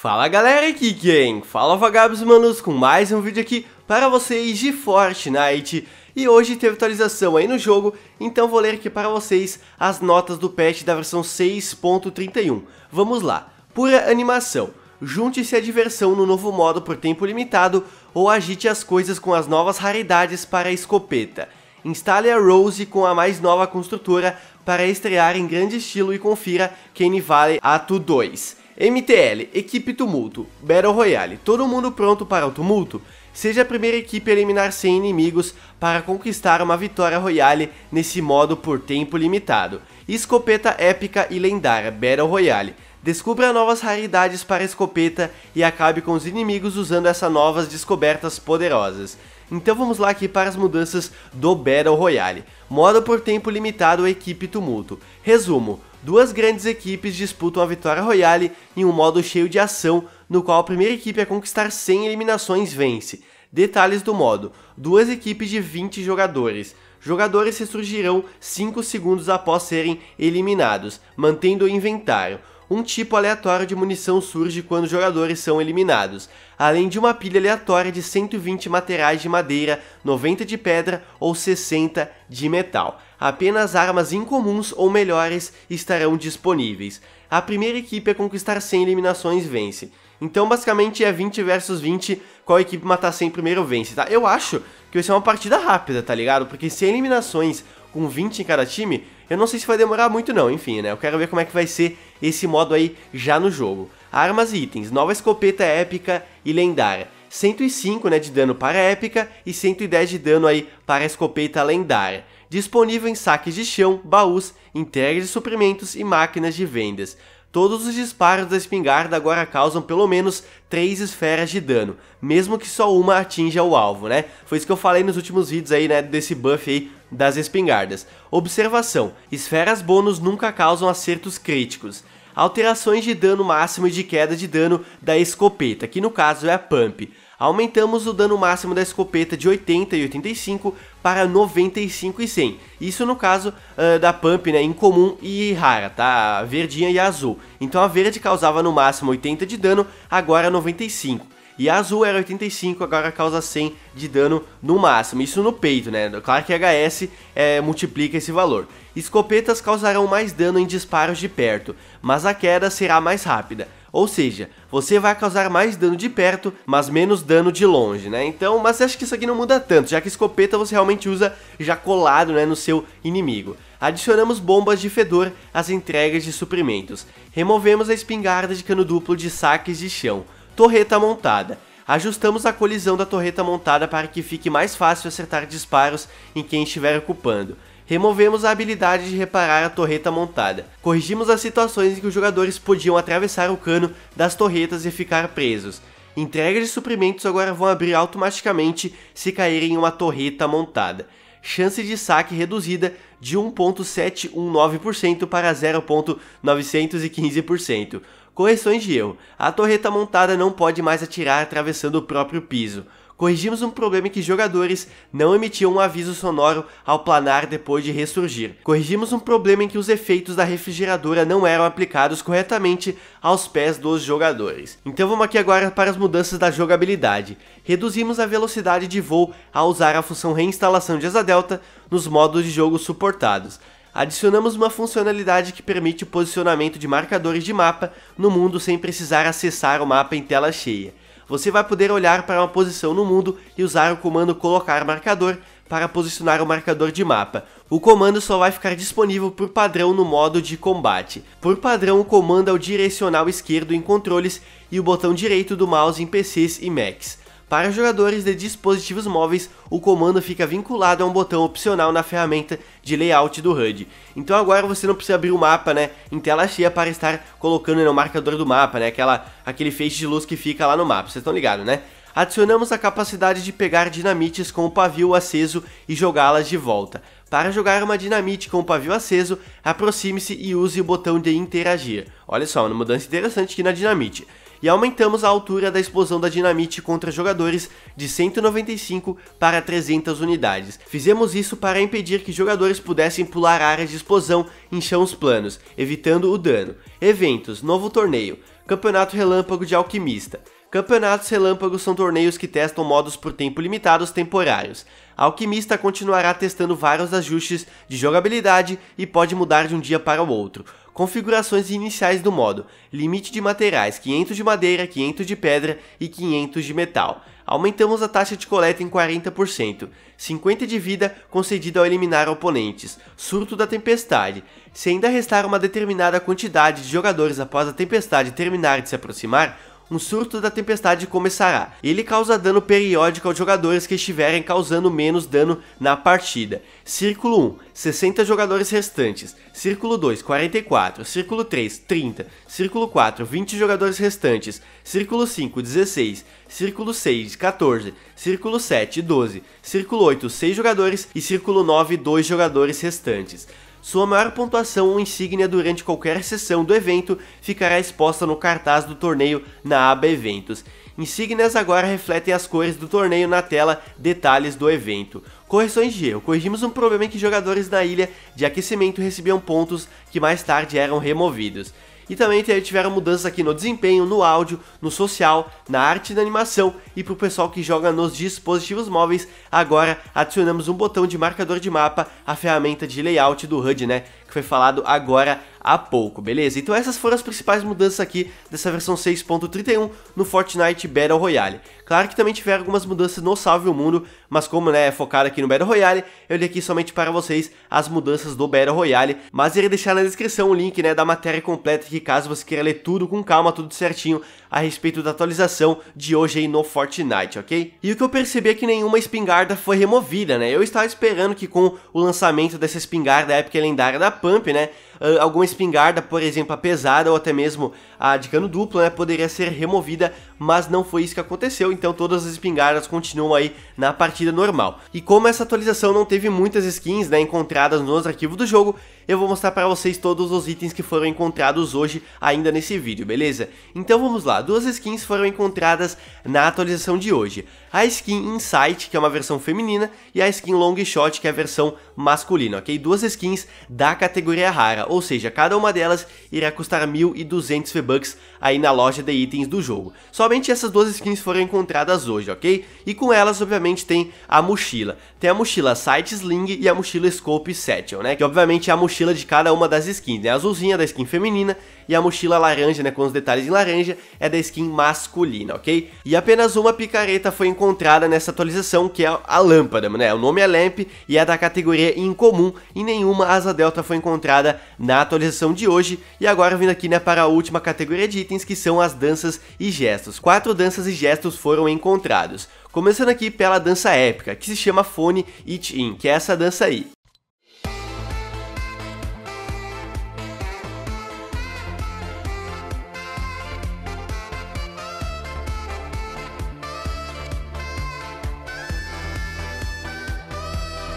Fala galera, aqui quem? Fala vagabos manos com mais um vídeo aqui para vocês de Fortnite E hoje teve atualização aí no jogo, então vou ler aqui para vocês as notas do patch da versão 6.31 Vamos lá, pura animação Junte-se à diversão no novo modo por tempo limitado ou agite as coisas com as novas raridades para a escopeta Instale a Rose com a mais nova construtora para estrear em grande estilo e confira Kenny Vale Ato 2 MTL, equipe tumulto, Battle Royale, todo mundo pronto para o tumulto? Seja a primeira equipe a eliminar 100 inimigos para conquistar uma vitória royale nesse modo por tempo limitado. Escopeta épica e lendária Battle Royale. Descubra novas raridades para a escopeta e acabe com os inimigos usando essas novas descobertas poderosas. Então vamos lá aqui para as mudanças do Battle Royale. Modo por tempo limitado, equipe tumulto. Resumo, Duas grandes equipes disputam a vitória royale em um modo cheio de ação, no qual a primeira equipe a conquistar 100 eliminações vence. Detalhes do modo: duas equipes de 20 jogadores. Jogadores ressurgirão 5 segundos após serem eliminados, mantendo o inventário um tipo aleatório de munição surge quando jogadores são eliminados, além de uma pilha aleatória de 120 materiais de madeira, 90 de pedra ou 60 de metal. Apenas armas incomuns ou melhores estarão disponíveis. A primeira equipe a conquistar 100 eliminações vence. Então, basicamente, é 20 versus 20, qual equipe matar 100 primeiro vence, tá? Eu acho que vai ser é uma partida rápida, tá ligado? Porque 100 eliminações com 20 em cada time, eu não sei se vai demorar muito não, enfim, né? Eu quero ver como é que vai ser esse modo aí já no jogo. Armas e itens, nova escopeta épica e lendária. 105 né, de dano para a épica e 110 de dano aí para a escopeta lendária. Disponível em saques de chão, baús, entregas de suprimentos e máquinas de vendas. Todos os disparos da espingarda agora causam pelo menos 3 esferas de dano, mesmo que só uma atinja o alvo, né? Foi isso que eu falei nos últimos vídeos aí, né, desse buff aí das espingardas. Observação, esferas bônus nunca causam acertos críticos. Alterações de dano máximo e de queda de dano da escopeta, que no caso é a pump. Aumentamos o dano máximo da escopeta de 80 e 85 para 95 e 100. Isso no caso uh, da Pump, né, incomum e rara, tá? verdinha e azul. Então a verde causava no máximo 80 de dano, agora 95 e a azul era 85, agora causa 100 de dano no máximo, isso no peito, né? Claro que HS é, multiplica esse valor. Escopetas causarão mais dano em disparos de perto, mas a queda será mais rápida. Ou seja, você vai causar mais dano de perto, mas menos dano de longe, né? Então, mas acho que isso aqui não muda tanto, já que escopeta você realmente usa já colado né, no seu inimigo. Adicionamos bombas de fedor às entregas de suprimentos. Removemos a espingarda de cano duplo de saques de chão. Torreta montada. Ajustamos a colisão da torreta montada para que fique mais fácil acertar disparos em quem estiver ocupando. Removemos a habilidade de reparar a torreta montada. Corrigimos as situações em que os jogadores podiam atravessar o cano das torretas e ficar presos. Entregas de suprimentos agora vão abrir automaticamente se caírem em uma torreta montada. Chance de saque reduzida de 1.719% para 0.915%. Correções de erro. A torreta montada não pode mais atirar atravessando o próprio piso corrigimos um problema em que jogadores não emitiam um aviso sonoro ao planar depois de ressurgir. Corrigimos um problema em que os efeitos da refrigeradora não eram aplicados corretamente aos pés dos jogadores. Então vamos aqui agora para as mudanças da jogabilidade. Reduzimos a velocidade de voo ao usar a função reinstalação de asa delta nos modos de jogo suportados adicionamos uma funcionalidade que permite o posicionamento de marcadores de mapa no mundo sem precisar acessar o mapa em tela cheia você vai poder olhar para uma posição no mundo e usar o comando colocar marcador para posicionar o marcador de mapa. O comando só vai ficar disponível por padrão no modo de combate. Por padrão, o comando é o direcional esquerdo em controles e o botão direito do mouse em PCs e Macs. Para jogadores de dispositivos móveis, o comando fica vinculado a um botão opcional na ferramenta de layout do HUD. Então agora você não precisa abrir o mapa, né, em tela cheia para estar colocando no marcador do mapa, né, aquela, aquele feixe de luz que fica lá no mapa, vocês estão ligados, né? Adicionamos a capacidade de pegar dinamites com o pavio aceso e jogá-las de volta. Para jogar uma dinamite com o pavio aceso, aproxime-se e use o botão de interagir. Olha só, uma mudança interessante aqui na dinamite e aumentamos a altura da explosão da dinamite contra jogadores de 195 para 300 unidades. Fizemos isso para impedir que jogadores pudessem pular áreas de explosão em chãos planos, evitando o dano. Eventos, novo torneio, Campeonato Relâmpago de Alquimista. Campeonatos relâmpagos são torneios que testam modos por tempo limitados temporários. A Alquimista continuará testando vários ajustes de jogabilidade e pode mudar de um dia para o outro. Configurações iniciais do modo, limite de materiais 500 de madeira, 500 de pedra e 500 de metal. Aumentamos a taxa de coleta em 40%, 50 de vida concedida ao eliminar oponentes, surto da tempestade. Se ainda restar uma determinada quantidade de jogadores após a tempestade terminar de se aproximar, um surto da tempestade começará. Ele causa dano periódico aos jogadores que estiverem causando menos dano na partida. Círculo 1, 60 jogadores restantes. Círculo 2, 44. Círculo 3, 30. Círculo 4, 20 jogadores restantes. Círculo 5, 16. Círculo 6, 14. Círculo 7, 12. Círculo 8, 6 jogadores. E círculo 9, 2 jogadores restantes. Sua maior pontuação ou insígnia durante qualquer sessão do evento ficará exposta no cartaz do torneio na aba Eventos. Insígnias agora refletem as cores do torneio na tela Detalhes do evento. Correções de erro. Corrigimos um problema em que jogadores da ilha de aquecimento recebiam pontos que mais tarde eram removidos. E também tiveram mudanças aqui no desempenho, no áudio, no social, na arte da animação e para o pessoal que joga nos dispositivos móveis, agora adicionamos um botão de marcador de mapa, a ferramenta de layout do HUD, né, que foi falado agora há pouco, beleza? Então essas foram as principais mudanças aqui dessa versão 6.31 no Fortnite Battle Royale. Claro que também tiveram algumas mudanças no Salve o Mundo, mas como né, é focado aqui no Battle Royale, eu li aqui somente para vocês as mudanças do Battle Royale, mas irei deixar na descrição o link né, da matéria completa aqui, caso você queira ler tudo com calma, tudo certinho, a respeito da atualização de hoje aí no Fortnite, ok? E o que eu percebi é que nenhuma espingarda foi removida, né? Eu estava esperando que com o lançamento dessa espingarda épica lendária da Pump, né, ah, alguma espingarda, por exemplo, a pesada ou até mesmo a de cano duplo, né, poderia ser removida, mas não foi isso que aconteceu, então todas as espingardas continuam aí na partida normal. E como essa atualização não teve muitas skins né, encontradas nos arquivos do jogo, eu vou mostrar para vocês todos os itens que foram encontrados hoje ainda nesse vídeo, beleza? Então vamos lá, duas skins foram encontradas na atualização de hoje. A skin Insight, que é uma versão feminina, e a skin Long Shot, que é a versão masculina, ok? Duas skins da categoria rara, ou seja, cada uma delas irá custar 1.200 V-Bucks aí na loja de itens do jogo. Somente essas duas skins foram encontradas hoje, ok? E com elas, obviamente, tem a mochila. Tem a mochila Sight Sling e a mochila Scope Satchel, né? Que obviamente é a mochila mochila de cada uma das skins, né? A azulzinha da skin feminina e a mochila laranja, né, com os detalhes em laranja, é da skin masculina, ok? E apenas uma picareta foi encontrada nessa atualização, que é a lâmpada, né? O nome é Lamp e é da categoria incomum e nenhuma asa delta foi encontrada na atualização de hoje. E agora vindo aqui, né, para a última categoria de itens, que são as danças e gestos. Quatro danças e gestos foram encontrados. Começando aqui pela dança épica, que se chama Fone It In, que é essa dança aí.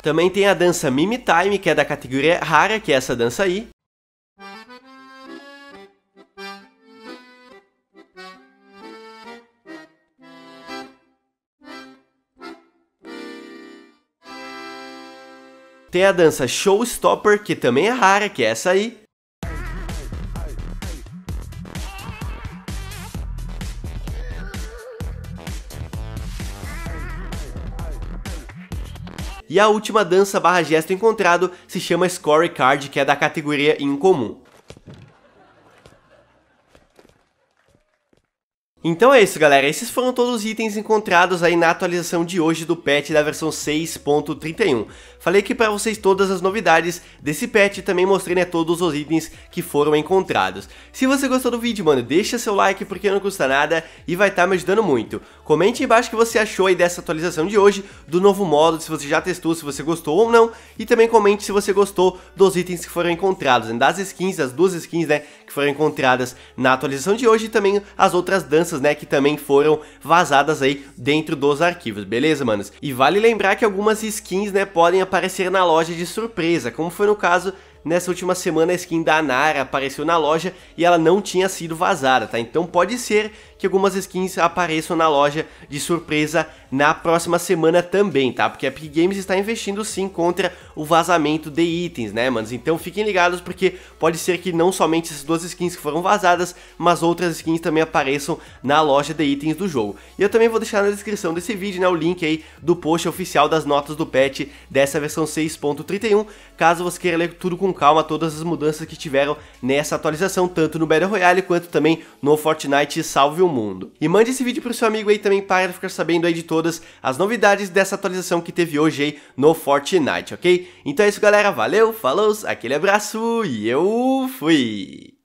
Também tem a dança Mimi Time, que é da categoria rara, que é essa dança aí. Tem a dança Showstopper, que também é rara, que é essa aí. E a última dança barra gesto encontrado se chama Score Card, que é da categoria Incomum. Então é isso, galera. Esses foram todos os itens encontrados aí na atualização de hoje do patch da versão 6.31. Falei que para vocês todas as novidades desse patch e também mostrei né, todos os itens que foram encontrados. Se você gostou do vídeo, mano, deixa seu like porque não custa nada e vai estar tá me ajudando muito. Comente embaixo o que você achou aí dessa atualização de hoje, do novo modo, se você já testou, se você gostou ou não, e também comente se você gostou dos itens que foram encontrados, né, das skins, das duas skins, né, que foram encontradas na atualização de hoje e também as outras danças, né, que também foram vazadas aí dentro dos arquivos, beleza, manos? E vale lembrar que algumas skins, né, podem aparecer aparecer na loja de surpresa, como foi no caso nessa última semana a skin da Nara apareceu na loja e ela não tinha sido vazada, tá? Então pode ser que algumas skins apareçam na loja de surpresa na próxima semana também, tá? Porque a Epic Games está investindo sim contra o vazamento de itens, né, manos? Então fiquem ligados porque pode ser que não somente essas duas skins que foram vazadas, mas outras skins também apareçam na loja de itens do jogo. E eu também vou deixar na descrição desse vídeo, né, o link aí do post oficial das notas do patch dessa versão 6.31, caso você queira ler tudo com calma, todas as mudanças que tiveram nessa atualização, tanto no Battle Royale quanto também no Fortnite, salve o mundo. E mande esse vídeo pro seu amigo aí também para ficar sabendo aí de todas as novidades dessa atualização que teve hoje aí no Fortnite, ok? Então é isso, galera. Valeu, falou, aquele abraço e eu fui!